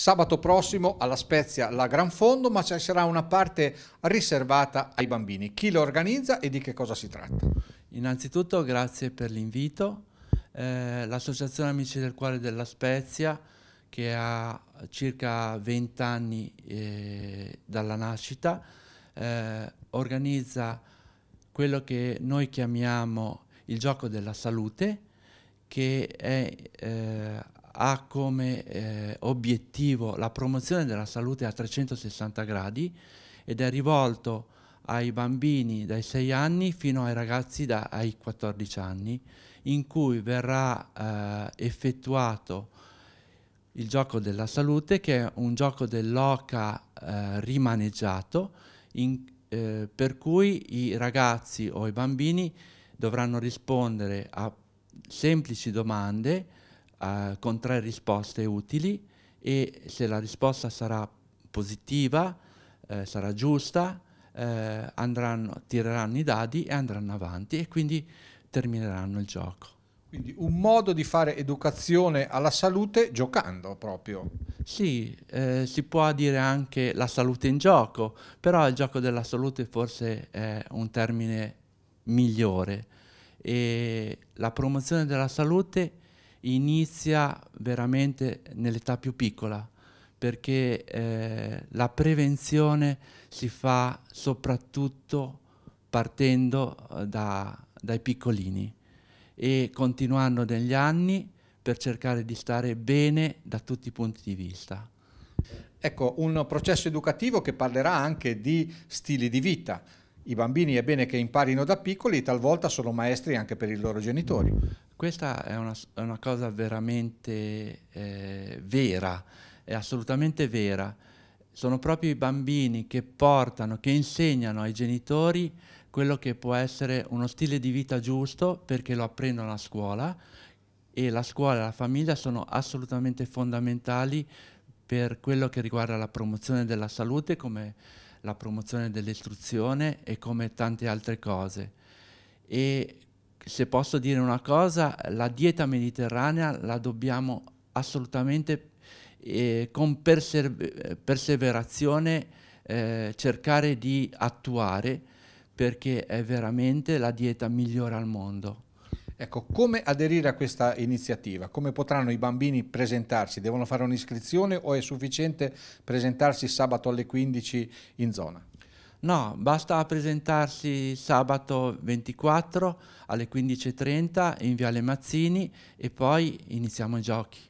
Sabato prossimo alla Spezia la Gran Fondo, ma ci sarà una parte riservata ai bambini. Chi lo organizza e di che cosa si tratta? Innanzitutto grazie per l'invito. Eh, L'Associazione Amici del Cuore della Spezia, che ha circa 20 anni eh, dalla nascita, eh, organizza quello che noi chiamiamo il gioco della salute, che è eh, ha come eh, obiettivo la promozione della salute a 360 gradi ed è rivolto ai bambini dai 6 anni fino ai ragazzi dai 14 anni, in cui verrà eh, effettuato il gioco della salute, che è un gioco dell'oca eh, rimaneggiato, in, eh, per cui i ragazzi o i bambini dovranno rispondere a semplici domande uh, con tre risposte utili e se la risposta sarà positiva, eh, sarà giusta, eh, andranno, tireranno i dadi e andranno avanti e quindi termineranno il gioco. Quindi un modo di fare educazione alla salute giocando proprio. Sì, eh, si può dire anche la salute in gioco, però il gioco della salute forse è un termine migliore. E la promozione della salute inizia veramente nell'età più piccola, perché eh, la prevenzione si fa soprattutto partendo eh, da, dai piccolini e continuando negli anni per cercare di stare bene da tutti i punti di vista. Ecco, un processo educativo che parlerà anche di stili di vita. I bambini è bene che imparino da piccoli, talvolta sono maestri anche per i loro genitori. Questa è una, è una cosa veramente eh, vera, è assolutamente vera. Sono proprio i bambini che portano, che insegnano ai genitori quello che può essere uno stile di vita giusto perché lo apprendono a scuola e la scuola e la famiglia sono assolutamente fondamentali per quello che riguarda la promozione della salute come la promozione dell'istruzione e come tante altre cose. E se posso dire una cosa, la dieta mediterranea la dobbiamo assolutamente eh, con persever perseverazione eh, cercare di attuare perché è veramente la dieta migliore al mondo. Ecco, come aderire a questa iniziativa? Come potranno i bambini presentarsi? Devono fare un'iscrizione o è sufficiente presentarsi sabato alle 15 in zona? No, basta presentarsi sabato 24 alle 15.30 in Viale Mazzini e poi iniziamo i giochi.